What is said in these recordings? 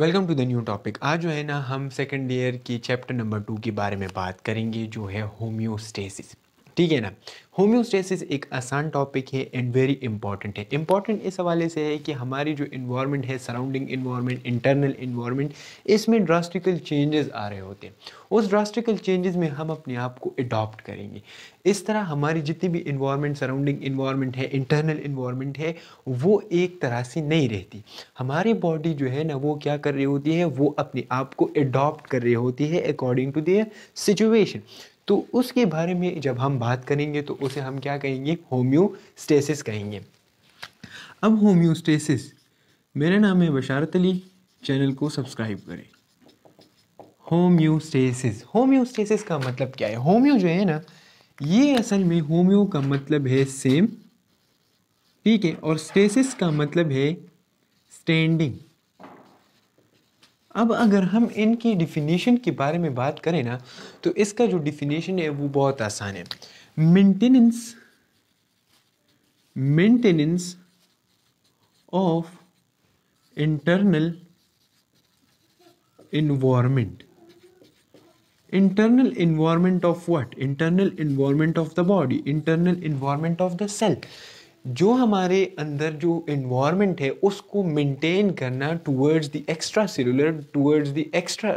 welcome to the new topic आज जो है ना हम सेकेंड ईयर की चैप्टर नंबर टू के बारे में बात करेंगे जो है होम्योस्टेसिस ठीक है ना होम्योस्टेसिस एक आसान टॉपिक है एंड वेरी इंपॉर्टेंट है इंपॉर्टेंट इस हवाले से है कि हमारी जो इन्वायरमेंट है सराउंडिंग इन्वायरमेंट इंटरनल इन्वायरमेंट इसमें ड्रास्टिकल चेंजेस आ रहे होते हैं उस ड्रास्टिकल चेंजेस में हम अपने आप को अडॉप्ट करेंगे इस तरह हमारी जितनी भी इन्वायरमेंट सराउंडिंग इन्वायरमेंट है इंटरनल इन्वायरमेंट है वो एक तरह से नहीं रहती हमारी बॉडी जो है ना वो क्या कर रही होती है वो अपने आप को अडॉप्ट कर रही होती है अकॉर्डिंग टू देयर सिचुएशन तो उसके बारे में जब हम बात करेंगे तो उसे हम क्या कहेंगे होम्योस्टेसिस कहेंगे अब होम्योस्टेसिस मेरा नाम है बशारत अली चैनल को सब्सक्राइब करें होम्योस्टेसिस होम्योस्टेसिस का मतलब क्या है होम्यो जो है ना ये असल में होम्यो का मतलब है सेम ठीक है और स्टेसिस का मतलब है स्टैंडिंग अब अगर हम इनकी डिफिनेशन के बारे में बात करें ना तो इसका जो डिफिनेशन है वो बहुत आसान है maintenance maintenance of internal environment internal environment of what internal environment of the body internal environment of the self जो हमारे अंदर जो इन्वामेंट है उसको मेंटेन करना towards the extra cellular towards the extra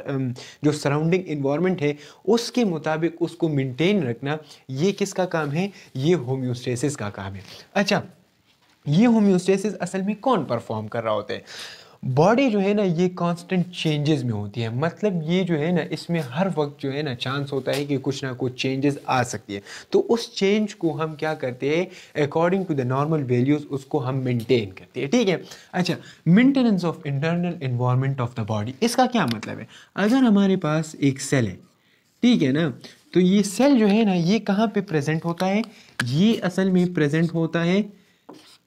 जो सराउंडिंग इन्वामेंट है उसके मुताबिक उसको मेंटेन रखना ये किसका काम है ये होम्योस्टेसिस का काम है अच्छा ये होम्योस्टेसिस असल में कौन परफॉर्म कर रहा होता है बॉडी जो है ना ये कांस्टेंट चेंजेस में होती है मतलब ये जो है ना इसमें हर वक्त जो है ना चांस होता है कि कुछ ना कुछ चेंजेस आ सकती है तो उस चेंज को हम क्या करते हैं according to the normal values उसको हम मेंटेन करते हैं ठीक है अच्छा maintenance of internal environment of the body इसका क्या मतलब है अगर हमारे पास एक सेल है ठीक है ना तो ये सेल जो है ना ये कहाँ पे प्रेजेंट होता है ये असल में प्रेजेंट होता है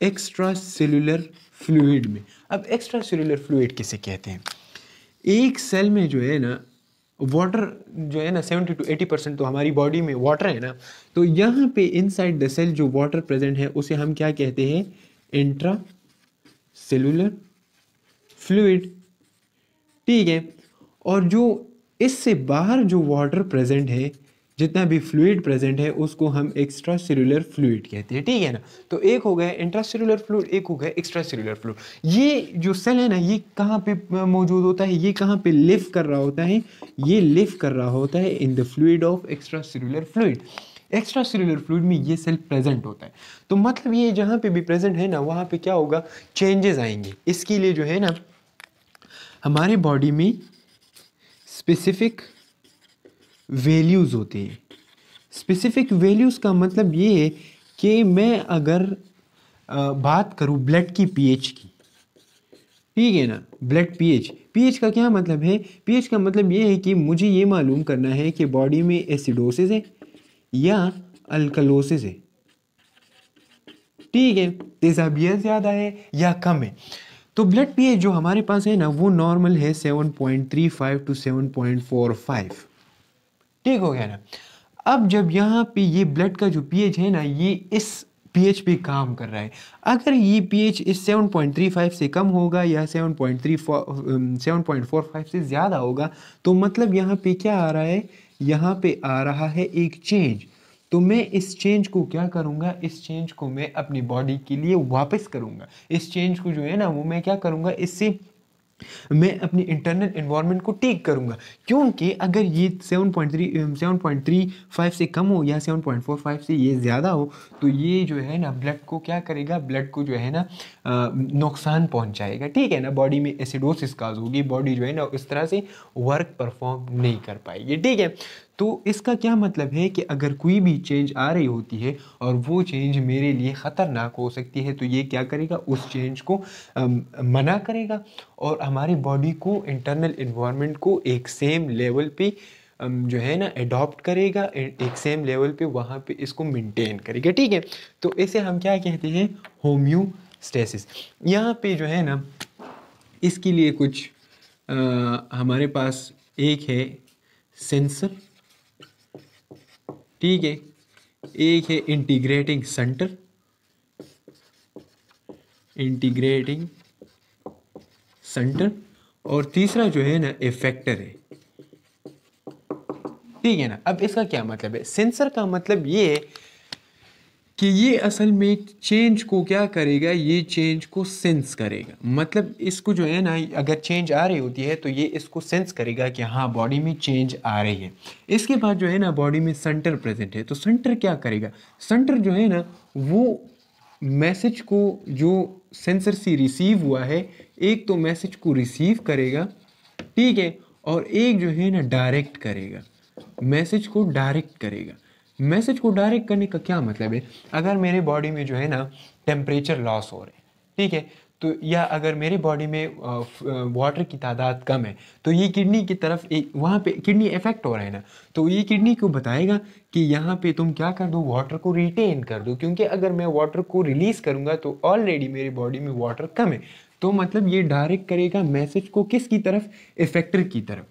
एक्स्ट्रा सेलुलर फ्लूड में अब एक्स्ट्रा सेलुलर फ्लूड किसे कहते हैं एक सेल में जो है ना वाटर जो है ना सेवेंटी टू एटी परसेंट तो हमारी बॉडी में वाटर है ना तो यहाँ पे इनसाइड द सेल जो वाटर प्रेजेंट है उसे हम क्या कहते हैं इंट्रा सेलुलर फ्लूड ठीक है और जो इससे बाहर जो वाटर प्रेजेंट है जितना भी फ्लूड प्रेजेंट है उसको हम एक्स्ट्रा सेलुलर फ्लूड कहते हैं ठीक है ना तो एक हो गया इंट्रा सेलुलर फ्लूड एक हो गया एक्स्ट्रा सेलुलर फ्लूड ये जो सेल है ना ये कहाँ पे मौजूद होता है ये कहाँ पे लिव कर रहा होता है ये लिव कर रहा होता है in the fluid of extra cellular fluid extra cellular fluid में ये सेल प्रेजेंट होता है तो मतलब ये जहाँ पे भी प्रेजेंट है ना वहाँ पे क्या होगा चेंजेस आएंगे इसके लिए जो है ना हमारे बॉडी में स्पेसिफिक वैल्यूज़ होती हैं स्पेसिफिक वैल्यूज़ का मतलब ये है कि मैं अगर बात करूँ ब्लड की पीएच की ठीक है ना ब्लड पीएच पीएच का क्या मतलब है पीएच का मतलब ये है कि मुझे ये मालूम करना है कि बॉडी में एसिडोसिस है या अल्कलोसिस है ठीक है तेजाबियत ज़्यादा है या कम है तो ब्लड पीएच जो हमारे पास है ना वो नॉर्मल है seven point three five to seven point four five ठीक हो गया ना अब जब यहाँ पे ये ब्लड का जो पीएच है ना ये इस पीएच पे काम कर रहा है अगर ये पीएच इस 7.35 से कम होगा या 7.34 7.45 से ज़्यादा होगा तो मतलब यहाँ पे क्या आ रहा है यहाँ पे आ रहा है एक चेंज तो मैं इस चेंज को क्या करूँगा इस चेंज को मैं अपनी बॉडी के लिए वापस करूँगा इस चेंज को जो है ना वो मैं क्या करूँगा इससे मैं अपने इंटरनल इन्वायरमेंट को टेक करूंगा क्योंकि अगर ये 7.3 7.35 से कम हो या 7.45 से ये ज़्यादा हो तो ये जो है ना ब्लड को क्या करेगा ब्लड को जो है ना नुकसान पहुंचाएगा ठीक है ना बॉडी में एसिडोसिस काज होगी बॉडी जो है ना इस तरह से वर्क परफॉर्म नहीं कर पाएगी ठीक है तो इसका क्या मतलब है कि अगर कोई भी चेंज आ रही होती है और वो चेंज मेरे लिए ख़तरनाक हो सकती है तो ये क्या करेगा उस चेंज को मना करेगा और हमारी बॉडी को इंटरनल इन्वामेंट को एक सेम लेवल पे जो है ना एडॉप्ट करेगा एक सेम लेवल पे वहाँ पे इसको मेंटेन करेगा ठीक है तो इसे हम क्या कहते हैं होम्योस्टेसिस यहाँ पे जो है ना इसके लिए कुछ आ, हमारे पास एक है सेंसर ठीक है एक है इंटीग्रेटिंग सेंटर इंटीग्रेटिंग सेंटर और तीसरा जो है ना इफेक्टर है ठीक है ना अब इसका क्या मतलब है सेंसर का मतलब ये है कि ये असल में चेंज को क्या करेगा ये चेंज को सेंस करेगा मतलब इसको जो है ना अगर चेंज आ रही होती है तो ये इसको सेंस करेगा कि हाँ बॉडी में चेंज आ रही है इसके बाद जो है ना बॉडी में सेंटर प्रेजेंट है तो सेंटर क्या करेगा सेंटर जो है ना वो मैसेज को जो सेंसर से रिसीव हुआ है एक तो मैसेज को रिसीव करेगा ठीक है और एक जो है ना डायरेक्ट करेगा मैसेज को डायरेक्ट करेगा मैसेज को डायरेक्ट करने का क्या मतलब है अगर मेरे बॉडी में जो है ना टेम्परेचर लॉस हो रहे हैं ठीक है तो या अगर मेरे बॉडी में वाटर की तादाद कम है तो ये किडनी की तरफ एक वहाँ पे किडनी इफेक्ट हो रहा है ना तो ये किडनी को बताएगा कि यहाँ पे तुम क्या कर दो वाटर को रिटेन कर दो क्योंकि अगर मैं वाटर को रिलीज़ करूँगा तो ऑलरेडी मेरे बॉडी में वाटर कम है तो मतलब ये डायरेक्ट करेगा मैसेज को किस की तरफ इफेक्टर की तरफ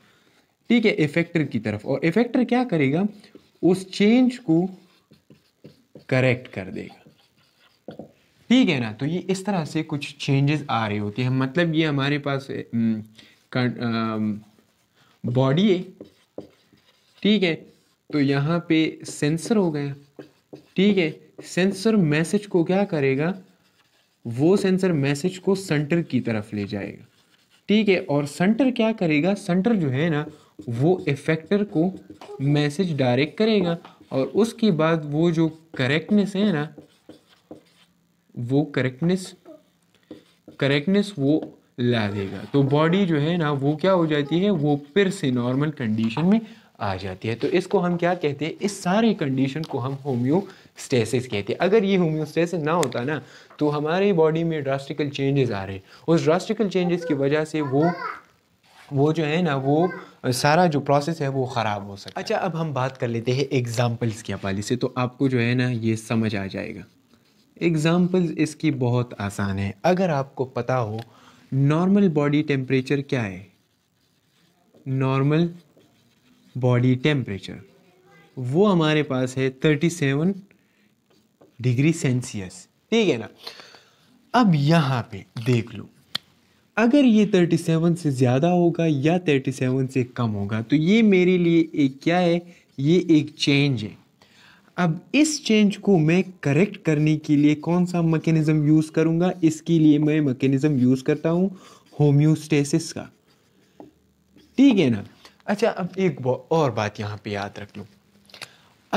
ठीक है इफेक्टर की तरफ और इफेक्टर क्या करेगा उस चेंज को करेक्ट कर देगा ठीक है ना तो ये इस तरह से कुछ चेंजेस आ रहे होते हैं मतलब ये हमारे पास बॉडी है ठीक है तो यहाँ पे सेंसर हो गया ठीक है सेंसर मैसेज को क्या करेगा वो सेंसर मैसेज को सेंटर की तरफ ले जाएगा ठीक है और सेंटर क्या करेगा सेंटर जो है ना वो इफेक्टर को मैसेज डायरेक्ट करेगा और उसके बाद वो जो करेक्टनेस है ना वो करेक्टनेस करेक्टनेस वो ला देगा तो बॉडी जो है ना वो क्या हो जाती है वो फिर से नॉर्मल कंडीशन में आ जाती है तो इसको हम क्या कहते हैं इस सारे कंडीशन को हम होम्योस्टेसिस कहते हैं अगर ये होम्योस्टेसिस ना होता ना तो हमारे बॉडी में ड्रास्टिकल चेंजेस आ रहे हैं उस ड्रास्टिकल चेंजेस की वजह से वो वो जो है ना वो सारा जो प्रोसेस है वो ख़राब हो सकता अच्छा अब हम बात कर लेते हैं एग्ज़ाम्पल्स के हवाले से तो आपको जो है ना ये समझ आ जाएगा एग्ज़ाम्पल्स इसकी बहुत आसान है अगर आपको पता हो नॉर्मल बॉडी टेम्परेचर क्या है नॉर्मल बॉडी टेम्परेचर वो हमारे पास है थर्टी सेवन डिग्री सेल्सियस ठीक है ना अब यहाँ पे देख लो अगर ये 37 से ज़्यादा होगा या 37 से कम होगा तो ये मेरे लिए एक क्या है ये एक चेंज है अब इस चेंज को मैं करेक्ट करने के लिए कौन सा मकैनिज़म यूज़ करूँगा इसके लिए मैं मकैनिज़म यूज़ करता हूँ होम्योस्टेसिस का ठीक है ना अच्छा अब एक और बात यहाँ पे याद रख लूँ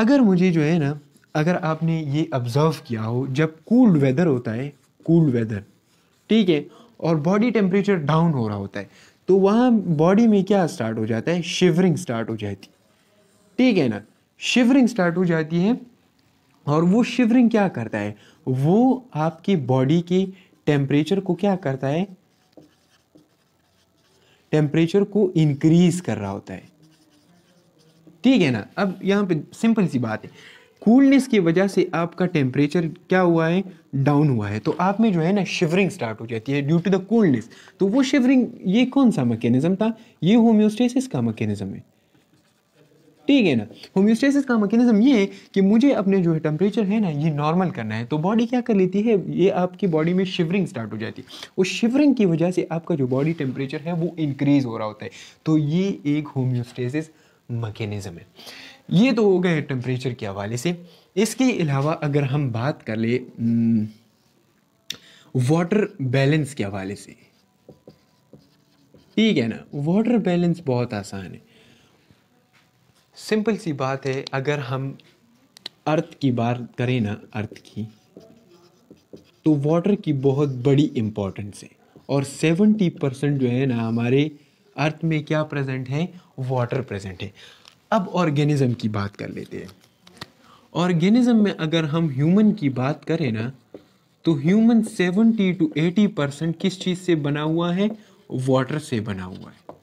अगर मुझे जो है ना अगर आपने ये ऑब्ज़र्व किया हो जब कूल्ड वेदर होता है कूल्ड वेदर ठीक है और बॉडी टेम्परेचर डाउन हो रहा होता है तो वहाँ बॉडी में क्या स्टार्ट हो जाता है शिवरिंग स्टार्ट हो जाती है ठीक है ना शिवरिंग स्टार्ट हो जाती है और वो शिवरिंग क्या करता है वो आपकी बॉडी के टेम्परेचर को क्या करता है टेम्परेचर को इंक्रीज कर रहा होता है ठीक है ना अब यहाँ पे सिंपल सी बात है कूलनेस की वजह से आपका टेम्परेचर क्या हुआ है डाउन हुआ है तो आप में जो है ना शिवरिंग स्टार्ट हो जाती है ड्यू टू द कूलनेस तो वो शिवरिंग ये कौन सा मकैनिज्म था ये होम्योस्टेसिस का मकैनिज्म है ठीक है ना होम्योस्टेसिस का मकैनिज्म ये है कि मुझे अपने जो है टेम्परेचर है ना ये नॉर्मल करना है तो बॉडी क्या कर लेती है ये आपकी बॉडी में शिवरिंग स्टार्ट हो जाती है उस शिवरिंग की वजह से आपका जो बॉडी टेम्परेचर है वो इंक्रीज़ हो रहा होता है तो ये एक होम्योस्टेसिस मकैनिज्म है ये तो हो गए टेम्परेचर के हवाले से इसके अलावा अगर हम बात कर ले वाटर बैलेंस के हवाले से ठीक है ना वाटर बैलेंस बहुत आसान है सिंपल सी बात है अगर हम अर्थ की बात करें ना अर्थ की तो वाटर की बहुत बड़ी इम्पोर्टेंस है और सेवेंटी परसेंट जो है ना हमारे अर्थ में क्या प्रेजेंट है वाटर प्रेजेंट है अब ऑर्गेनिज्म की बात कर लेते हैं ऑर्गेनिज्म में अगर हम ह्यूमन की बात करें ना तो ह्यूमन 70 टू 80 परसेंट किस चीज़ से बना हुआ है वाटर से बना हुआ है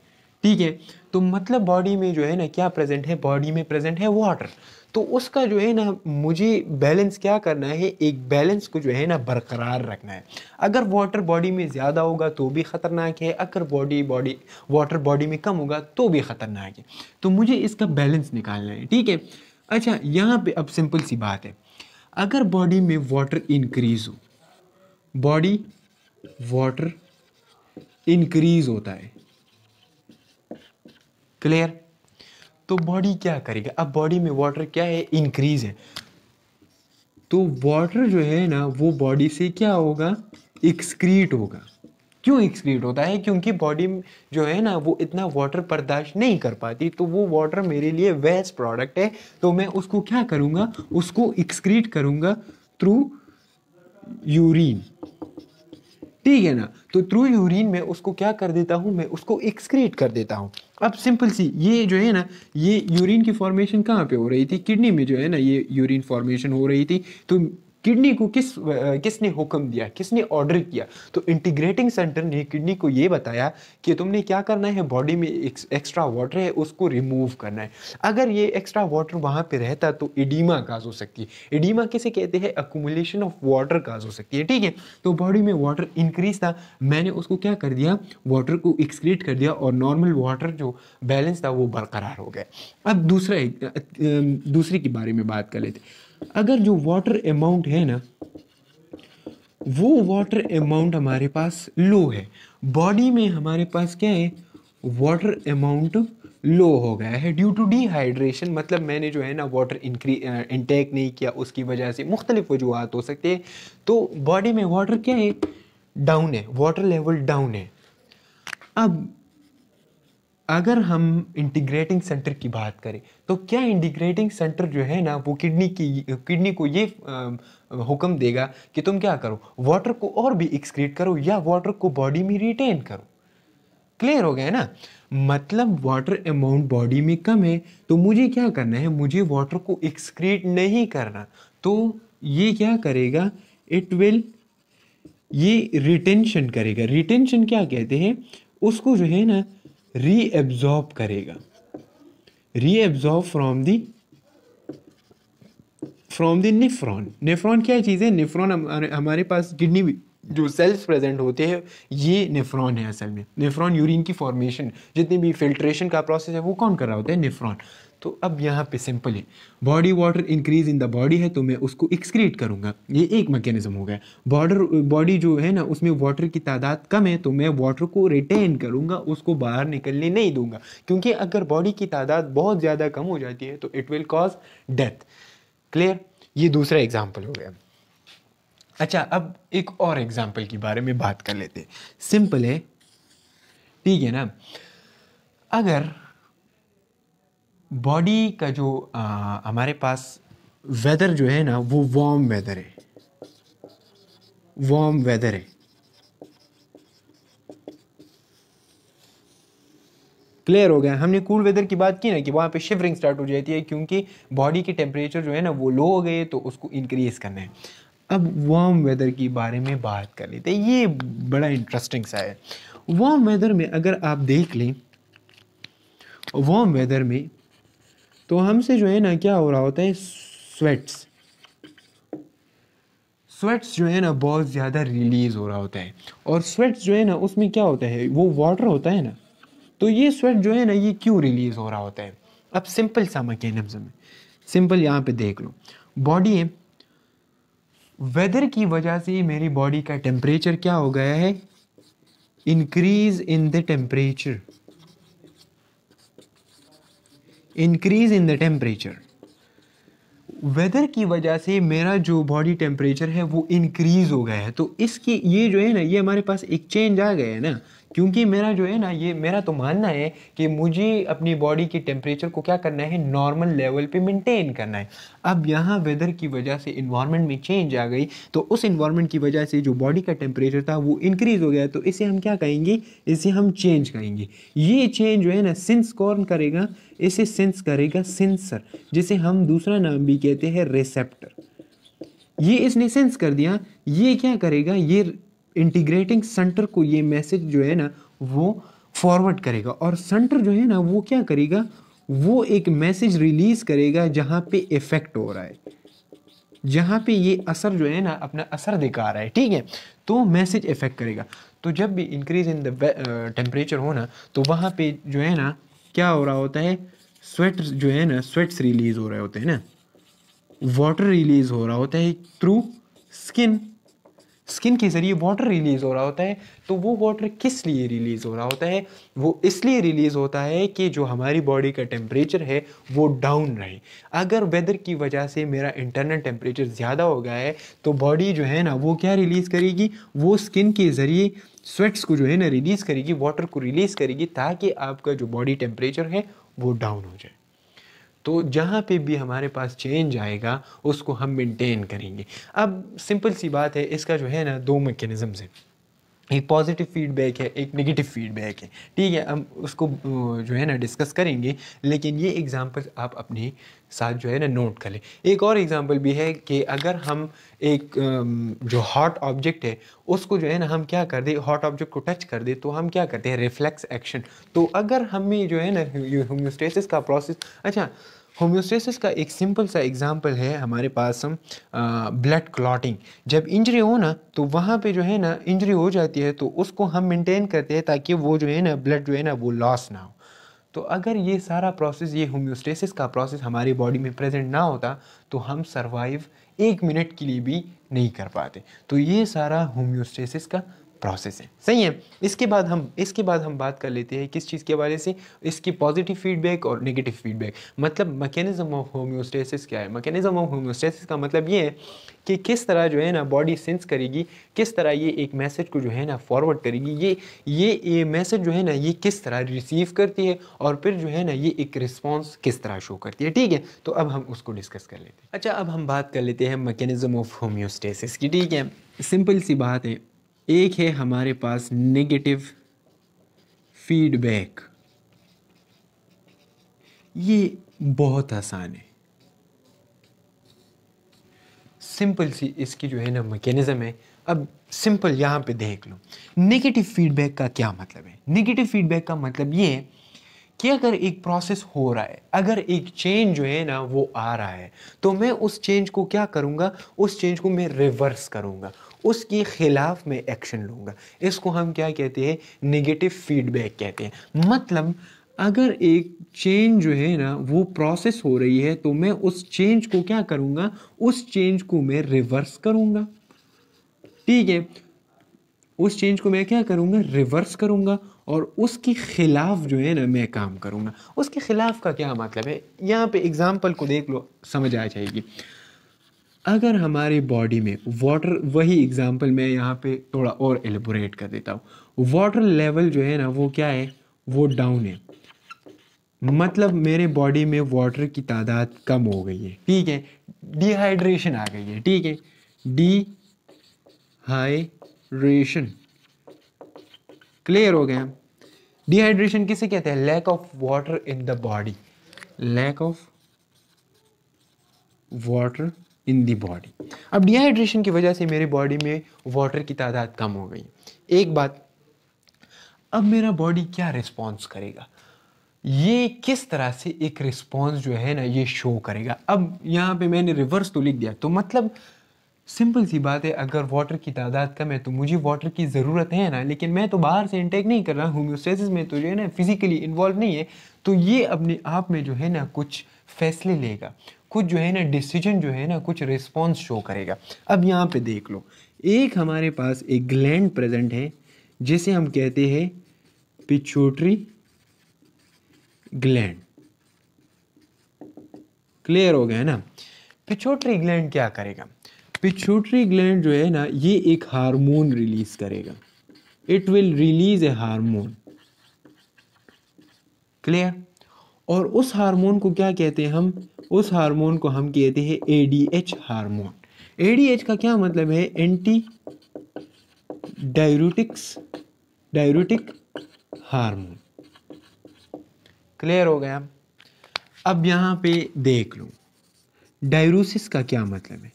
ठीक है तो मतलब बॉडी में जो है ना क्या प्रेजेंट है बॉडी में प्रेजेंट है वाटर तो उसका जो है ना मुझे बैलेंस क्या करना है एक बैलेंस को जो है ना बरकरार रखना है अगर वाटर बॉडी में ज़्यादा होगा तो भी ख़तरनाक है अगर बॉडी बॉडी वाटर बॉडी में कम होगा तो भी ख़तरनाक है तो मुझे इसका बैलेंस निकालना है ठीक है अच्छा यहाँ पे अब सिंपल सी बात है अगर बॉडी में वाटर इंक्रीज़ हो बॉडी वाटर इंक्रीज़ होता है क्लियर तो बॉडी क्या करेगा अब बॉडी में वाटर क्या है इंक्रीज है तो वाटर जो है ना वो बॉडी से क्या होगा एक्सक्रीट होगा क्यों एक्सक्रीट होता है क्योंकि बॉडी जो है ना वो इतना वाटर बर्दाश्त नहीं कर पाती तो वो वाटर मेरे लिए वेस्ट प्रोडक्ट है तो मैं उसको क्या करूँगा उसको एक्सक्रीट करूँगा थ्रू यूरिन ठीक है ना तो थ्रू यूरिन में उसको क्या कर देता हूँ मैं उसको एक्सक्रीट कर देता हूँ अब सिंपल सी ये जो है ना ये यूरिन की फॉर्मेशन कहाँ पे हो रही थी किडनी में जो है ना ये यूरिन फॉर्मेशन हो रही थी तो किडनी को किस किसने हुक्म दिया किसने ऑर्डर किया तो इंटीग्रेटिंग सेंटर ने किडनी को ये बताया कि तुमने क्या करना है बॉडी में एक, एक्स्ट्रा वाटर है उसको रिमूव करना है अगर ये एक्स्ट्रा वाटर वहाँ पर रहता तो इडीमा काज हो सकती है इडीमा किसे कहते हैं अकोमोलेशन ऑफ वाटर काज हो सकती है ठीक है तो बॉडी में वाटर इंक्रीज था मैंने उसको क्या कर दिया वाटर को एक्सक्रीट कर दिया और नॉर्मल वाटर जो बैलेंस था वो बरकरार हो गया अब दूसरा दूसरे के बारे में बात कर लेते अगर जो वाटर अमाउंट है ना वो वाटर अमाउंट हमारे पास लो है बॉडी में हमारे पास क्या है वाटर अमाउंट लो हो गया है ड्यू टू डिहाइड्रेशन मतलब मैंने जो है ना वाटर इंक्री इंटेक नहीं किया उसकी वजह से मुख्तलिफ वजूहत हो सकते हैं तो बॉडी में वाटर क्या है डाउन है वाटर लेवल डाउन है अब अगर हम इंटीग्रेटिंग सेंटर की बात करें तो क्या इंटीग्रेटिंग सेंटर जो है ना वो किडनी की किडनी को ये हुक्म देगा कि तुम क्या करो वाटर को और भी एक्सक्रीट करो या वाटर को बॉडी में रिटेन करो क्लियर हो गया ना मतलब वाटर अमाउंट बॉडी में कम है तो मुझे क्या करना है मुझे वाटर को एक्सक्रीट नहीं करना तो ये क्या करेगा इट विल ये रिटेंशन करेगा रिटेंशन क्या कहते हैं उसको जो है ना रीएब्जॉर्ब करेगा reabsorb from the from the nephron nephron क्या चीज़ है निफ्रॉन हमारे हमारे पास किडनी जो सेल्स प्रेजेंट होते हैं ये नेफ्रॉन है असल में नेफ्रॉन यूरिन की फॉर्मेशन जितनी भी फिल्ट्रेशन का प्रोसेस है वो कौन कर रहा होता है नेफ्रॉन तो अब यहाँ पे सिंपल है body water increase in the body है तो मैं उसको एक्सक्रीट करूँगा ये एक मैकेनिज्म हो गया बॉर्डर बॉडी जो है ना उसमें वाटर की तादाद कम है तो मैं वाटर को रिटेन करूँगा उसको बाहर निकलने नहीं दूंगा क्योंकि अगर बॉडी की तादाद बहुत ज़्यादा कम हो जाती है तो it will cause death clear ये दूसरा एग्जाम्पल हो गया अच्छा अब एक और एग्जाम्पल के बारे में बात कर लेते हैं सिंपल है ठीक है ना अगर बॉडी का जो आ, हमारे पास वेदर जो है ना वो वार्म वेदर है वार्म वेदर है क्लियर हो गया हमने कूल वेदर की बात की ना कि वहाँ पे शिवरिंग स्टार्ट हो जाती है क्योंकि बॉडी के टेम्परेचर जो है ना वो लो हो गए तो उसको इंक्रीज़ करना है अब वार्म वेदर के बारे में बात कर लेते हैं ये बड़ा इंटरेस्टिंग सा है वार्म वेदर में अगर आप देख लें वार्म वेदर में तो हमसे जो है ना क्या हो रहा होता है स्वेट्स स्वेट्स जो है ना बहुत ज़्यादा रिलीज़ हो रहा होता है और स्वेट्स जो है ना उसमें क्या होता है वो वाटर होता है ना तो ये स्वेट जो है ना ये क्यों रिलीज़ हो रहा होता है अब सिंपल सा मकैनिज्म है सिंपल यहाँ पे देख लो बॉडी है वेदर की वजह से मेरी बॉडी का टेम्परेचर क्या हो गया है increase in the temperature increase in the temperature weather की वजह से मेरा जो बॉडी टेम्परेचर है वो इंक्रीज़ हो गया है तो इसकी ये जो है ना ये हमारे पास एक चेंज आ गया है ना क्योंकि मेरा जो है ना ये मेरा तो मानना है कि मुझे अपनी बॉडी के टेम्परेचर को क्या करना है नॉर्मल लेवल पे मेंटेन करना है अब यहाँ वेदर की वजह से इन्वायरमेंट में चेंज आ गई तो उस इन्वायरमेंट की वजह से जो बॉडी का टेम्परेचर था वो इंक्रीज़ हो गया तो इसे हम क्या कहेंगे इसे हम चेंज कहेंगे ये चेंज जो है ना सिंस कौन करेगा इसे सेंस करेगा सेंसर जिसे हम दूसरा नाम भी कहते हैं रिसेप्टर ये इसने सेंस कर दिया ये क्या करेगा ये इंटीग्रेटिंग सेंटर को ये मैसेज जो है ना वो फॉरवर्ड करेगा और सेंटर जो है ना वो क्या करेगा वो एक मैसेज रिलीज़ करेगा जहाँ पे इफ़ेक्ट हो रहा है जहाँ पे ये असर जो है ना अपना असर दिखा रहा है ठीक है तो मैसेज इफ़ेक्ट करेगा तो जब भी इंक्रीज इन द टेम्परेचर हो ना तो वहाँ पे जो है ना क्या हो रहा होता है स्वेट जो है ना स्वेट्स रिलीज़ हो रहे होते हैं ना वाटर रिलीज़ हो रहा होता है थ्रू स्किन स्किन के ज़रिए वाटर रिलीज़ हो रहा होता है तो वो वाटर किस लिए रिलीज़ हो रहा होता है वो इसलिए रिलीज़ होता है कि जो हमारी बॉडी का टेम्परेचर है वो डाउन रहे अगर वेदर की वजह से मेरा इंटरनल टेम्परेचर ज़्यादा हो गया है तो बॉडी जो है ना वो क्या रिलीज़ करेगी वो स्किन के ज़रिए स्वेट्स को जो है ना रिलीज़ करेगी वाटर को रिलीज़ करेगी ताकि आपका जो बॉडी टेम्परेचर है वो डाउन हो जाए तो जहाँ पे भी हमारे पास चेंज आएगा उसको हम मेंटेन करेंगे अब सिंपल सी बात है इसका जो है ना दो मैकेनिज़म्स हैं एक पॉजिटिव फीडबैक है एक नेगेटिव फीडबैक है ठीक है हम उसको जो है ना डिस्कस करेंगे लेकिन ये एग्ज़ाम्पल आप अपने साथ जो है ना नोट कर लें एक और एग्ज़ाम्पल भी है कि अगर हम एक जो हॉट ऑब्जेक्ट है उसको जो है ना हम क्या कर दें हॉट ऑब्जेक्ट को टच कर दें तो हम क्या करते हैं रिफ्लेक्स एक्शन तो अगर हमें जो है ना होम्योस्टेसिस का प्रोसेस अच्छा होम्योस्टेसिस का एक सिंपल सा एग्ज़ाम्पल है हमारे पास हम ब्लड क्लॉटिंग जब इंजरी हो ना तो वहाँ पे जो है ना इंजरी हो जाती है तो उसको हम मेंटेन करते हैं ताकि वो जो है ना ब्लड जो है ना वो लॉस ना हो तो अगर ये सारा प्रोसेस ये होम्योस्टेसिस का प्रोसेस हमारी बॉडी में प्रेजेंट ना होता तो हम सर्वाइव एक मिनट के लिए भी नहीं कर पाते तो ये सारा होम्योस्टेसिस का प्रोसेस है सही है इसके बाद हम इसके बाद हम बात कर लेते हैं किस चीज़ के बारे से इसकी पॉजिटिव फीडबैक और नेगेटिव फीडबैक मतलब मैकेनिज्म ऑफ होम्योस्टेसिस क्या है मैकेनिज्म ऑफ होम्योस्टेसिस का मतलब ये है कि किस तरह जो है ना बॉडी सेंस करेगी किस तरह ये एक मैसेज को जो है ना फॉरवर्ड करेगी ये ये ये मैसेज जो है ना ये किस तरह रिसीव करती है और फिर जो है ना ये एक रिस्पॉन्स किस तरह शो करती है ठीक है तो अब हम उसको डिस्कस कर लेते हैं अच्छा अब हम बात कर लेते हैं मैकेनिज्म ऑफ होम्योस्टेसिस की ठीक है सिंपल सी बात है एक है हमारे पास नेगेटिव फीडबैक ये बहुत आसान है सिंपल सी इसकी जो है ना मैकेनिज़्म है अब सिंपल यहाँ पे देख लो नेगेटिव फीडबैक का क्या मतलब है नेगेटिव फीडबैक का मतलब ये है कि अगर एक प्रोसेस हो रहा है अगर एक चेंज जो है ना वो आ रहा है तो मैं उस चेंज को क्या करूँगा उस चेंज को मैं रिवर्स करूँगा उसके ख़िलाफ़ मैं एक्शन लूँगा इसको हम क्या कहते हैं नेगेटिव फीडबैक कहते हैं मतलब अगर एक चेंज जो है ना वो प्रोसेस हो रही है तो मैं उस चेंज को क्या करूँगा उस चेंज को मैं रिवर्स करूँगा ठीक है उस चेंज को मैं क्या करूँगा रिवर्स करूँगा और उसके ख़िलाफ़ जो है ना मैं काम करूँगा उसके ख़िलाफ़ का क्या मतलब है यहाँ पे एग्ज़ाम्पल को देख लो समझ आ जाएगी अगर हमारी बॉडी में वाटर वही एग्ज़ाम्पल मैं यहाँ पे थोड़ा और एलिबोरेट कर देता हूँ वाटर लेवल जो है ना वो क्या है वो डाउन है मतलब मेरे बॉडी में वाटर की तादाद कम हो गई है ठीक है डिहाइड्रेशन आ गई है ठीक है डी हाइड्रेशन क्लियर हो गया डिहाइड्रेशन किसे कहते हैं lack of water in the body lack of water in the body अब डिहाइड्रेशन की वजह से मेरे बॉडी में वाटर की तादाद कम हो गई एक बात अब मेरा बॉडी क्या रिस्पॉन्स करेगा ये किस तरह से एक रिस्पॉन्स जो है ना ये शो करेगा अब यहाँ पे मैंने रिवर्स तो लिख दिया तो मतलब सिंपल सी बात है अगर वाटर की तादाद कम है तो मुझे वाटर की ज़रूरत है ना लेकिन मैं तो बाहर से इंटेक नहीं कर रहा होम्योस्टेसिस में तो जो है ना फिज़िकली इन्वॉल्व नहीं है तो ये अपने आप में जो है ना कुछ फैसले लेगा कुछ जो है ना डिसीजन जो है ना कुछ रिस्पॉन्स शो करेगा अब यहाँ पे देख लो एक हमारे पास एक ग्लैंड प्रेजेंट है जिसे हम कहते हैं पिचोट्री ग्लैंड क्लियर हो गया है ना पिचोट्री ग्लैंड क्या करेगा पिचोट्री ग्लैंड जो है ना ये एक हार्मोन रिलीज करेगा it will release a hormone clear और उस हार्मोन को क्या कहते हैं हम उस हार्मोन को हम कहते हैं A D H hormone A D H का क्या मतलब है anti diuretics diuretic hormone clear हो गया अब यहाँ पे देख लो डायरूसिस का क्या मतलब है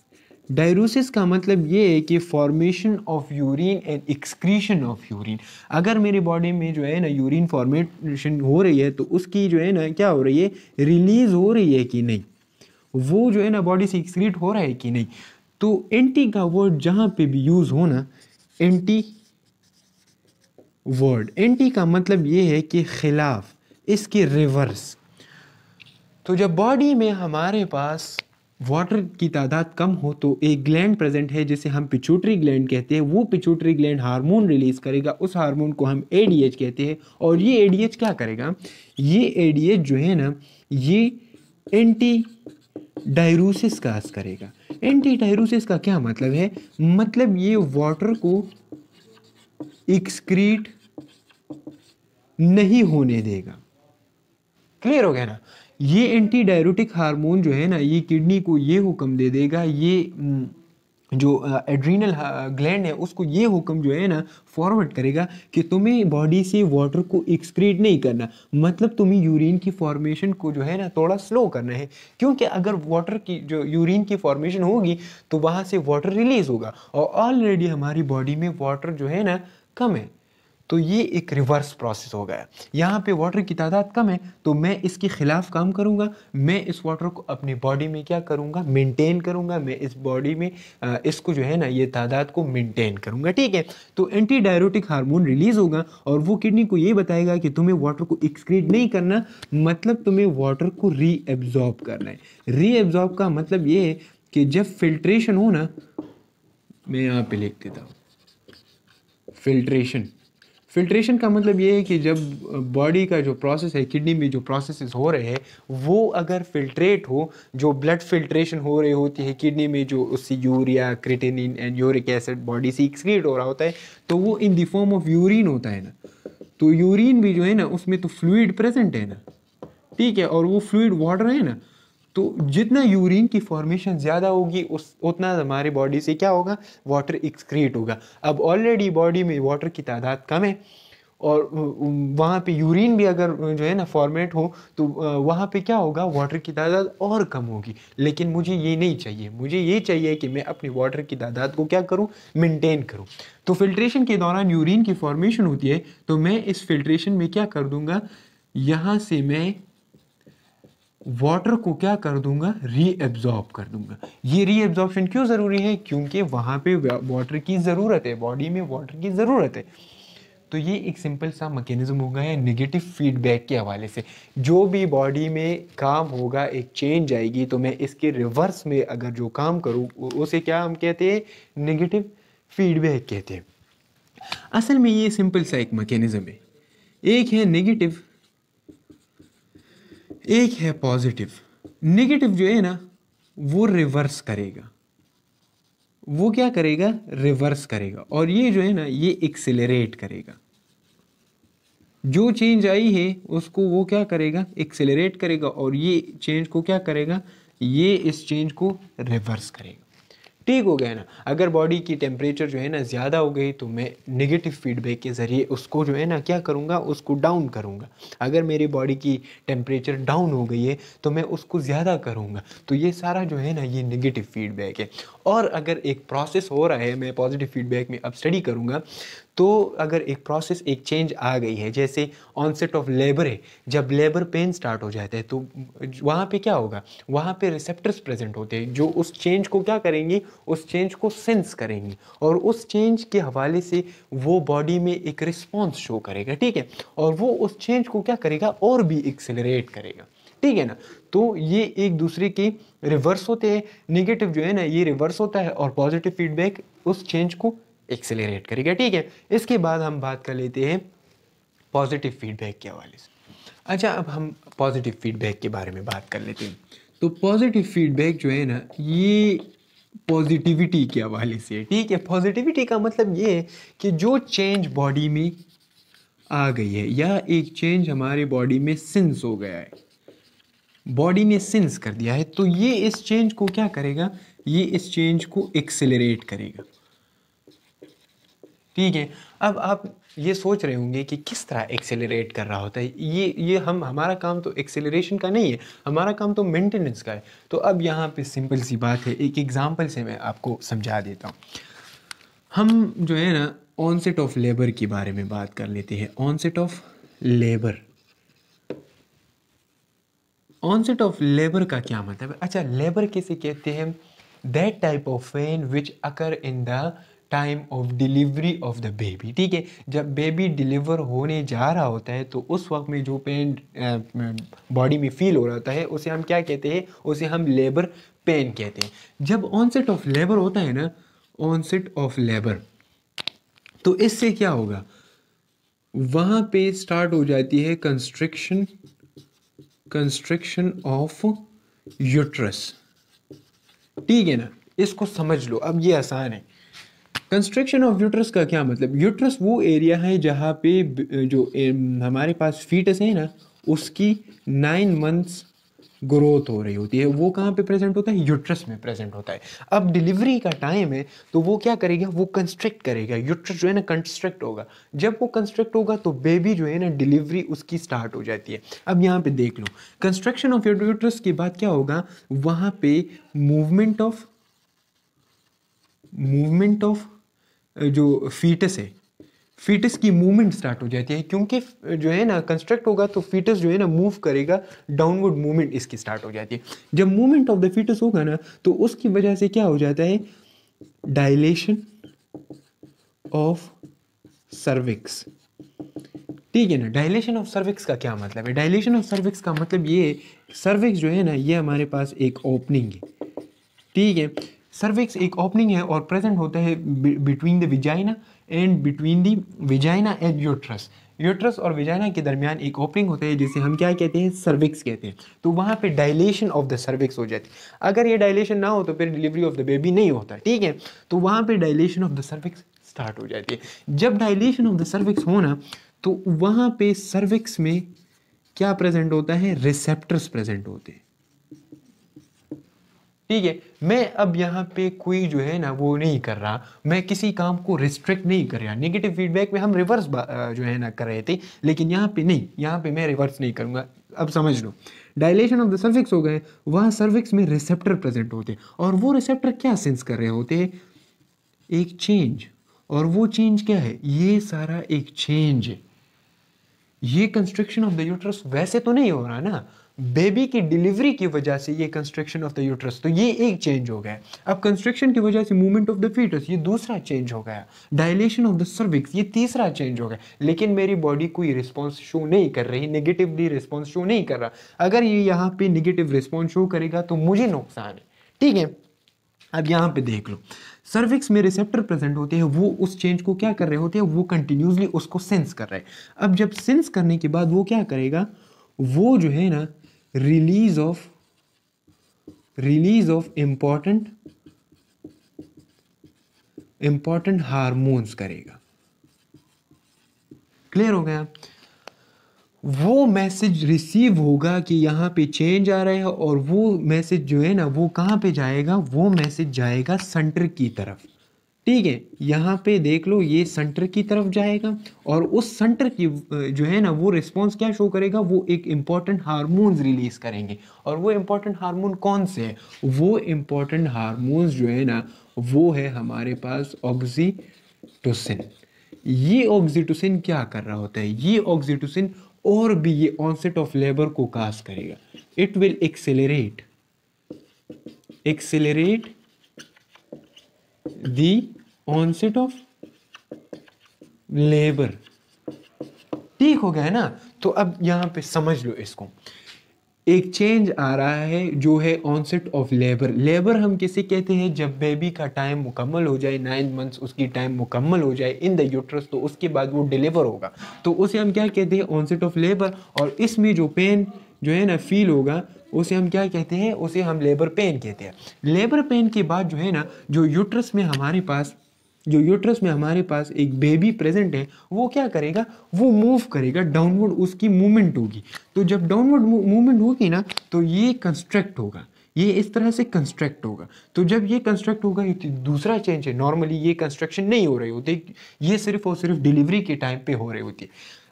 डायरोसिस का मतलब ये है कि formation of urine and excretion of urine अगर मेरी बॉडी में जो है ना यूरिन फॉर्मेशन हो रही है तो उसकी जो है ना क्या हो रही है रिलीज़ हो रही है कि नहीं वो जो है ना बॉडी से एक्सक्रीट हो रहा है कि नहीं तो एंटी का वर्ड जहाँ पे भी यूज़ हो ना एंटी वर्ड एंटी का मतलब ये है कि ख़िलाफ़ इसके रिवर्स तो जब बॉडी में हमारे पास वाटर की तादाद कम हो तो एक ग्लैंड प्रेजेंट है जिसे हम पिचूटरी ग्लैंड कहते हैं वो पिचूटरी ग्लैंड हार्मोन रिलीज़ करेगा उस हार्मोन को हम एडीएच कहते हैं और ये एडीएच क्या करेगा ये एडीएच जो है ना ये एंटी डायरूसिस का करेगा एंटी डायरूसिस का क्या मतलब है मतलब ये वाटर को एक्सक्रीट नहीं होने देगा क्लियर हो गया ना ये एंटी डायरोटिक हार्मोन जो है ना ये किडनी को ये हुक्म दे देगा ये हम्म, जो एड्रीनल ग्लैंड है उसको ये हुक्म जो है ना फॉरवर्ड करेगा कि तुम्हें बॉडी से वाटर को एक्सक्रीट नहीं करना मतलब तुम्हें यूरिन की फॉर्मेशन को जो है ना थोड़ा स्लो करना है क्योंकि अगर वाटर की जो यूरिन की फॉर्मेशन होगी तो वहाँ से वाटर रिलीज़ होगा और ऑलरेडी हमारी बॉडी में वाटर जो है ना कम है तो ये एक रिवर्स प्रोसेस हो गया यहाँ पे वाटर की तादाद कम है तो मैं इसके ख़िलाफ़ काम करूँगा मैं इस वाटर को अपनी बॉडी में क्या करूँगा मेंटेन करूँगा मैं इस बॉडी में इसको जो है ना ये तादाद को मेंटेन करूँगा ठीक है तो एंटी डायरोटिक हारमोन रिलीज़ होगा और वो किडनी को ये बताएगा कि तुम्हें वाटर को एक्सक्रीट नहीं करना मतलब तुम्हें वाटर को रीएब्जॉर्ब करना है रीएब्जॉर्ब का मतलब ये है कि जब फिल्ट्रेशन हो ना मैं यहाँ पे लिख देता हूँ फिल्ट्रेशन फिल्ट्रेशन का मतलब ये है कि जब बॉडी का जो प्रोसेस है किडनी में जो प्रोसेस हो रहे हैं वो अगर फिल्ट्रेट हो जो ब्लड फिल्ट्रेशन हो रही होती है किडनी में जो उससे urea creatinine and uric acid body से एक्सक्रीट हो रहा होता है तो वो in the form of urine होता है ना तो यूरिन भी जो है ना उसमें तो फ्लूड प्रेजेंट है ना ठीक है और वो फ्लूड वाटर है ना तो जितना यूरिन की फॉर्मेशन ज़्यादा होगी उस उतना हमारे बॉडी से क्या होगा वाटर एक्सक्रिएट होगा अब ऑलरेडी बॉडी में वाटर की तादाद कम है और वहाँ पे यूरिन भी अगर जो है ना फॉर्मेट हो तो वहाँ पे क्या होगा वाटर की तादाद और कम होगी लेकिन मुझे ये नहीं चाहिए मुझे ये चाहिए कि मैं अपनी वाटर की तादाद को क्या करूँ मेंटेन करूँ तो फिल्ट्रेशन के दौरान यूरिन की फॉर्मेशन होती है तो मैं इस फिल्ट्रेशन में क्या कर दूँगा यहाँ से मैं वाटर को क्या कर दूंगा रीअब्जॉर्ब कर दूंगा ये रीएब्जॉर्प्शन क्यों ज़रूरी है क्योंकि वहाँ पे वाटर की ज़रूरत है बॉडी में वाटर की ज़रूरत है तो ये एक सिंपल सा मकैनिज़म होगा या नेगेटिव फीडबैक के हवाले से जो भी बॉडी में काम होगा एक चेंज आएगी तो मैं इसके रिवर्स में अगर जो काम करूँ उसे क्या हम कहते हैं नेगेटिव फीडबैक कहते हैं असल में ये सिंपल सा एक मकैनिज़म है एक है नेगेटिव एक है पॉजिटिव नेगेटिव जो है ना वो रिवर्स करेगा वो क्या करेगा रिवर्स करेगा और ये जो है ना ये एक्सेलरेट करेगा जो चेंज आई है उसको वो क्या करेगा एक्सेलरेट करेगा और ये चेंज को क्या करेगा ये इस चेंज को रिवर्स करेगा ठीक हो गया ना अगर बॉडी की टेम्परेचर जो है ना ज़्यादा हो गई तो मैं निगेटिव फीडबैक के ज़रिए उसको जो है ना क्या करूँगा उसको डाउन करूँगा अगर मेरी बॉडी की टेम्परेचर डाउन हो गई है तो मैं उसको ज़्यादा करूँगा तो ये सारा जो है ना ये निगेटिव फीडबैक है और अगर एक प्रोसेस हो रहा है मैं पॉजिटिव फीडबैक में अब स्टडी करूँगा तो अगर एक प्रोसेस एक चेंज आ गई है जैसे ऑनसेट ऑफ लेबर है जब लेबर पेन स्टार्ट हो जाता है तो वहाँ पे क्या होगा वहाँ पे रिसेप्टर्स प्रेजेंट होते हैं जो उस चेंज को क्या करेंगे उस चेंज को सेंस करेंगे और उस चेंज के हवाले से वो बॉडी में एक रिस्पॉन्स शो करेगा ठीक है और वो उस चेंज को क्या करेगा और भी एक्सेलरेट करेगा ठीक है ना तो ये एक दूसरे के रिवर्स होते हैं नेगेटिव जो है ना ये रिवर्स होता है और पॉजिटिव फीडबैक उस चेंज को एक्सेलरेट करेगा ठीक है इसके बाद हम बात कर लेते हैं पॉजिटिव फीडबैक के हवाले से अच्छा अब हम पॉजिटिव फीडबैक के बारे में बात कर लेते हैं तो पॉजिटिव फीडबैक जो है ना ये पॉजिटिविटी के हवाले से ठीक है पॉजिटिविटी का मतलब ये है कि जो चेंज बॉडी में आ गई है या एक चेंज हमारे बॉडी में सेंस हो गया है बॉडी ने सेंस कर दिया है तो ये इस चेंज को क्या करेगा ये इस चेंज को एक्सेलरेट करेगा ठीक है अब आप ये सोच रहे होंगे कि किस तरह एक्सेलरेट कर रहा होता है ये ये हम हमारा काम तो एक्सेलरेशन का नहीं है हमारा काम तो मेंटेनेंस का है तो अब यहाँ पे सिंपल सी बात है एक एग्ज़ाम्पल से मैं आपको समझा देता हूँ हम जो है ना ऑनसेट ऑफ लेबर के बारे में बात कर लेते हैं onset of labour onset of labour का क्या मतलब है अच्छा लेबर किसे कहते हैं that type of pain which occur in the time of delivery of the baby ठीक है जब बेबी डिलीवर होने जा रहा होता है तो उस वक्त में जो पेन बॉडी में फील हो रहा होता है उसे हम क्या कहते हैं उसे हम लेबर पेन कहते हैं जब ऑनसेट ऑफ लेबर होता है ना ऑनसेट ऑफ लेबर तो इससे क्या होगा वहाँ पे स्टार्ट हो जाती है कंस्ट्रिक्शन कंस्ट्रिक्शन ऑफ यूट्रस ठीक है ना इसको समझ लो अब ये आसान है कंस्ट्रक्शन ऑफ यूट्रस का क्या मतलब यूट्रस वो एरिया है जहाँ पे जो हमारे पास फीटस है ना उसकी नाइन मंथ्स ग्रोथ हो रही होती है वो कहाँ पे प्रेजेंट होता है यूट्रस में प्रेजेंट होता है अब डिलीवरी का टाइम है तो वो क्या करेगा वो कंस्ट्रक्ट करेगा यूट्रस जो है ना कंस्ट्रक्ट होगा जब वो कंस्ट्रक्ट होगा तो बेबी जो है ना डिलीवरी उसकी स्टार्ट हो जाती है अब यहाँ पे देख लो कंस्ट्रक्शन ऑफ यूट्रस के बाद क्या होगा वहाँ पे मूवमेंट ऑफ मूवमेंट ऑफ जो फीटस है फीटस की मूवमेंट स्टार्ट हो जाती है क्योंकि जो है ना कंस्ट्रक्ट होगा तो फीटस जो है ना मूव करेगा डाउनवर्ड मूवमेंट इसकी स्टार्ट हो जाती है जब मूवमेंट ऑफ द फीटस होगा ना तो उसकी वजह से क्या हो जाता है डायलेशन ऑफ सर्विक्स ठीक है ना डायलेशन ऑफ सर्विक्स का क्या मतलब है डायलेशन ऑफ सर्विक्स का मतलब ये सर्विक्स जो है ना ये हमारे पास एक ओपनिंग है ठीक है सर्विक्स एक ओपनिंग है और प्रेजेंट होता है between the vagina and between the vagina and uterus uterus और विजाइना के दरमियान एक ओपनिंग होता है जिसे हम क्या कहते हैं सर्विक्स कहते हैं तो वहाँ पे डायलेशन ऑफ द सर्विक्स हो जाती है अगर ये डायलेशन ना हो तो फिर डिलीवरी ऑफ द बेबी नहीं होता ठीक है तो वहाँ पे dilation of the cervix start हो जाती है जब डायलेशन ऑफ द सर्विक्स होना तो वहाँ पे सर्विक्स में क्या प्रेजेंट होता है रिसेप्टर्स प्रेजेंट होते हैं ठीक है मैं अब यहाँ पे कोई जो है ना वो नहीं कर रहा मैं किसी काम को रिस्ट्रिक्ट नहीं कर रहा नेगेटिव फीडबैक में हम रिवर्स जो है ना कर रहे थे लेकिन यहाँ पे नहीं यहाँ पे मैं रिवर्स नहीं करूँगा अब समझ लो डायलेशन ऑफ द सर्विक्स हो गए वह सर्विक्स में रिसेप्टर प्रेजेंट होते हैं और वो रिसेप्टर क्या सेंस कर रहे होते हैं एक चेंज और वो चेंज क्या है ये सारा एक चेंज है ये कंस्ट्रक्शन ऑफ द यूटरस वैसे तो नहीं हो रहा ना बेबी की डिलीवरी की वजह से ये कंस्ट्रक्शन ऑफ द यूट्रस तो ये एक चेंज हो गया अब कंस्ट्रक्शन की वजह से मूवमेंट ऑफ द फीटस ये दूसरा चेंज हो गया डायलेशन ऑफ द सर्विक्स ये तीसरा चेंज हो गया लेकिन मेरी बॉडी कोई रिस्पॉन्स शो नहीं कर रही नेगेटिवली रिस्पॉन्स शो नहीं कर रहा अगर ये यहाँ पे निगेटिव रिस्पॉन्स शो करेगा तो मुझे नुकसान है ठीक है अब यहाँ पे देख लो सर्विक्स में रिसेप्टर प्रेजेंट होते हैं वो उस चेंज को क्या कर रहे होते हैं वो कंटिन्यूसली उसको सेंस कर रहे हैं अब जब सेंस करने के बाद वो क्या करेगा वो जो है ना release of release of important important hormones करेगा क्लियर हो गया वो मैसेज रिसीव होगा कि यहाँ पे चेंज आ रहा है और वो मैसेज जो है ना वो कहाँ पे जाएगा वो मैसेज जाएगा सेंटर की तरफ ठीक है यहाँ पे देख लो ये सेंटर की तरफ जाएगा और उस सेंटर की जो है ना वो रिस्पॉन्स क्या शो करेगा वो एक इम्पॉर्टेंट हारमोन्स रिलीज करेंगे और वो इम्पॉर्टेंट हारमोन कौन से है वो इम्पॉर्टेंट हारमोन्स जो है ना वो है हमारे पास ऑक्सीटोसिन ये ऑक्सीटोसिन क्या कर रहा होता है ये ऑक्सीटोसिन और भी ये ऑनसेट ऑफ लेबर को कास्ट करेगा it will accelerate accelerate the onset of labour ठीक हो गया है ना तो अब यहाँ पे समझ लो इसको एक चेंज आ रहा है जो है ऑनसेट ऑफ लेबर लेबर हम किसे कहते हैं जब बेबी का टाइम मुकम्मल हो जाए नाइन मंथ्स उसकी टाइम मुकम्मल हो जाए इन द यूट्रस तो उसके बाद वो डिलीवर होगा तो उसे हम क्या कहते हैं ऑनसेट ऑफ लेबर और इसमें जो पेन जो है ना फील होगा उसे हम क्या कहते हैं उसे हम लेबर पेन कहते हैं लेबर पेन के बाद जो है ना जो यूट्रस में हमारे पास जो यूट्रस में हमारे पास एक बेबी प्रेजेंट है वो क्या करेगा वो मूव करेगा डाउनवर्ड उसकी मूवमेंट होगी तो जब डाउनवर्ड मूवमेंट होगी ना तो ये कंस्ट्रक्ट होगा ये इस तरह से कंस्ट्रक्ट होगा तो जब ये कंस्ट्रक्ट होगा ये तो दूसरा चेंज है नॉर्मली ये कंस्ट्रक्शन नहीं हो रही होती ये सिर्फ और सिर्फ डिलीवरी के टाइम पे हो रही होती है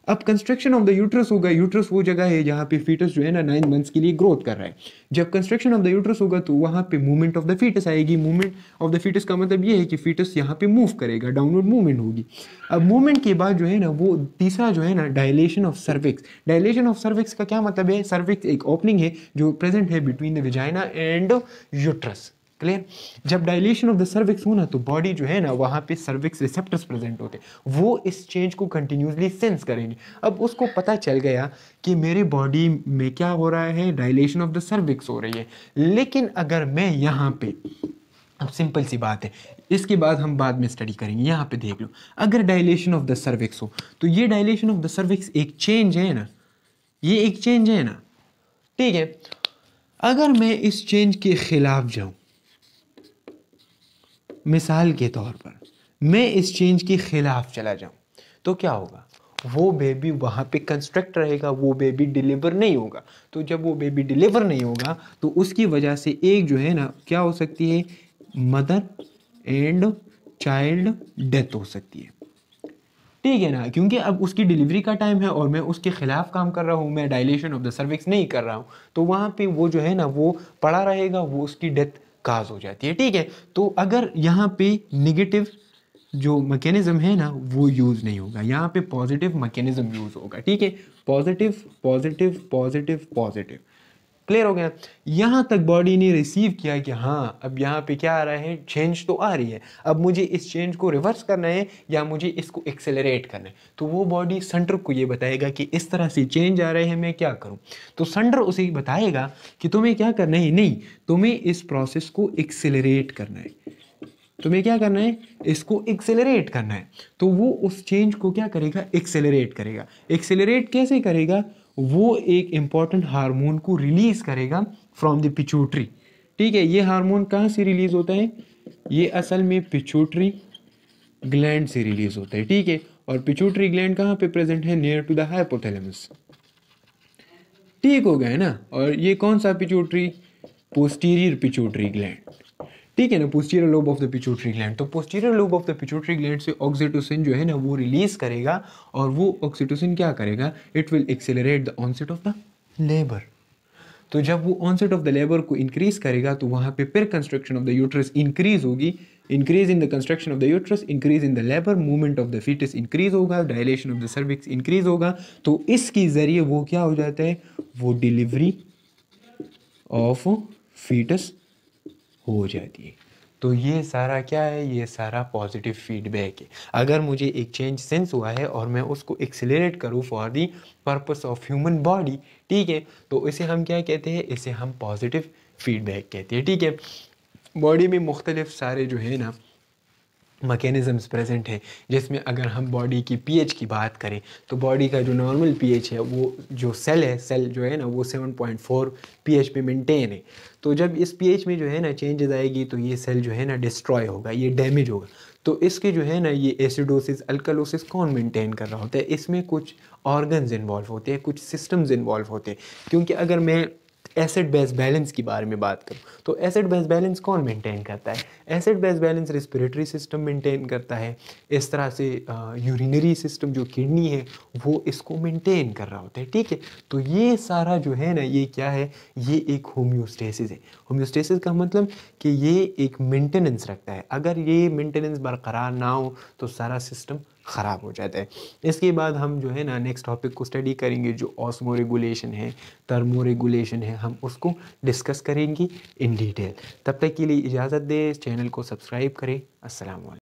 अब कंस्ट्रक्शन ऑफ द यूट्रस होगा यूट्रस वो जगह है जहाँ पे फीटस जो है ना नाइन मंथ्स के लिए ग्रोथ कर रहा है जब कंस्ट्रक्शन ऑफ द यूट्रस होगा तो वहाँ पे मूवमेंट ऑफ द फीटस आएगी मूवमेंट ऑफ द फीटस का मतलब ये है कि फीटस यहाँ पे मूव करेगा डाउनवर्ड मूवमेंट होगी अब मूवमेंट के बाद जो है ना वो तीसरा जो है ना dilation of cervix dilation of cervix का क्या मतलब है सर्विक्स एक ओपनिंग है जो प्रेजेंट है between the vagina and uterus clear जब डायलेशन ऑफ द सर्विक्स हो ना तो बॉडी जो है ना वहाँ पे सर्विक्स रिसेप्टर्स प्रेजेंट होते हैं वो इस चेंज को कंटिन्यूसली सेंस करेंगे अब उसको पता चल गया कि मेरे बॉडी में क्या हो रहा है डायलेशन ऑफ द सर्विक्स हो रही है लेकिन अगर मैं यहाँ पे अब सिंपल सी बात है इसके बाद हम बाद में स्टडी करेंगे यहाँ पे देख लो अगर डायलेशन ऑफ द सर्विक्स हो तो ये डायलेशन ऑफ द सर्विक्स एक चेंज है ना ये एक चेंज है ना ठीक है अगर मैं इस चेंज के खिलाफ जाऊँ मिसाल के तौर पर मैं इस चेंज के ख़िलाफ़ चला जाऊँ तो क्या होगा वो बेबी वहाँ पे कंस्ट्रक्ट रहेगा वो बेबी डिलीवर नहीं होगा तो जब वो बेबी डिलीवर नहीं होगा तो उसकी वजह से एक जो है ना क्या हो सकती है मदर एंड चाइल्ड डेथ हो सकती है ठीक है ना क्योंकि अब उसकी डिलीवरी का टाइम है और मैं उसके ख़िलाफ़ काम कर रहा हूँ मैं डायलेशन ऑफ द सर्विक्स नहीं कर रहा हूँ तो वहाँ पे वो जो है ना वो पड़ा रहेगा वो उसकी डेथ काज हो जाती है ठीक है तो अगर यहाँ पे निगेटिव जो मैकेनिज़्म है ना वो यूज़ नहीं होगा यहाँ पे पॉजिटिव मैकेनिज़्म यूज़ होगा ठीक है positive positive positive positive clear हो गया यहाँ तक बॉडी ने रिसीव किया कि हाँ अब यहाँ पे क्या आ रहा है चेंज तो आ रही है अब मुझे इस चेंज को रिवर्स करना है या मुझे इसको एक्सेलरेट करना है तो वो बॉडी सेंटर को ये बताएगा कि इस तरह से चेंज आ रहे हैं मैं क्या करूँ तो सेंटर उसे बताएगा कि तुम्हें क्या करना है नहीं तुम्हें इस प्रोसेस को एक्सेलरेट करना है तुम्हें क्या करना है इसको एक्सेलरेट करना है तो वो उस चेंज को क्या करेगा एक्सेलरेट करेगा एक्सेलरेट कैसे करेगा वो एक इम्पॉर्टेंट हार्मोन को रिलीज़ करेगा फ्रॉम द पिचूटरी ठीक है ये हार्मोन कहाँ से रिलीज़ होता है ये असल में पिचूटरी ग्लैंड से रिलीज़ होता है ठीक है और पिचूटरी ग्लैंड कहाँ पे प्रेजेंट है नियर टू द हाइपोथैलेमस ठीक हो गया है ना और ये कौन सा पिचूटरी पोस्टीरियर पिचूटरी ग्लैंड ठीक है ना posterior lobe of the pituitary gland तो posterior lobe of the pituitary gland से ऑक्सीटोसिन जो है ना वो रिलीज करेगा और वो ऑक्सीटोसिन क्या करेगा it will accelerate the onset of the labour तो जब वो ऑनसेट ऑफ द लेबर को इंक्रीज करेगा तो वहां पे फिर construction of the uterus increase होगी increase in the construction of the uterus increase in the labour movement of the foetus increase होगा dilation of the cervix increase होगा तो इसके ज़रिए वो क्या हो जाता है वो डिलीवरी ऑफ फीटस हो जाती है तो ये सारा क्या है ये सारा पॉजिटिव फीडबैक है अगर मुझे एक चेंज सेंस हुआ है और मैं उसको एक्सेलरेट करूँ for the purpose of human body ठीक है तो इसे हम क्या कहते हैं इसे हम पॉजिटिव फीडबैक कहते हैं ठीक है बॉडी में मुख्तलिफ सारे जो है ना मकैनिज़म्स प्रेजेंट हैं जिसमें अगर हम बॉडी की पीएच की बात करें तो बॉडी का जो नॉर्मल पीएच है वो जो सेल है सेल जो है ना वो 7.4 पीएच पे मेंटेन है तो जब इस पीएच में जो है ना चेंजेस आएगी तो ये सेल जो है ना डिस्ट्रॉय होगा ये डैमेज होगा तो इसके जो है ना ये एसिडोसिस अल्कलोसिस कौन मेंटेन कर रहा होता है इसमें कुछ ऑर्गन्स इन्वॉल्व होते हैं कुछ सिस्टम्स इन्वॉल्व होते हैं क्योंकि अगर मैं एसेट बेस बैलेंस के बारे में बात करूँ तो एसेट बेस बैलेंस कौन मेंटेन करता है acid base balance respiratory system maintain करता है इस तरह से यूरिनरी सिस्टम जो किडनी है वो इसको मेंटेन कर रहा होता है ठीक है तो ये सारा जो है ना ये क्या है ये एक होम्योस्टेसिस है होम्योस्टेसिस का मतलब कि ये एक मेंटेनेंस रखता है अगर ये मेंटेनेंस बरकरार ना हो तो सारा सिस्टम ख़राब हो जाता है इसके बाद हम जो है ना नेक्स्ट टॉपिक को स्टडी करेंगे जो ऑस्मो रेगुलेशन है टर्मो रेगुलेशन है हम उसको डिस्कस करेंगे इन डिटेल तब तक के लिए इजाज़त दें चैनल को सब्सक्राइब करें असल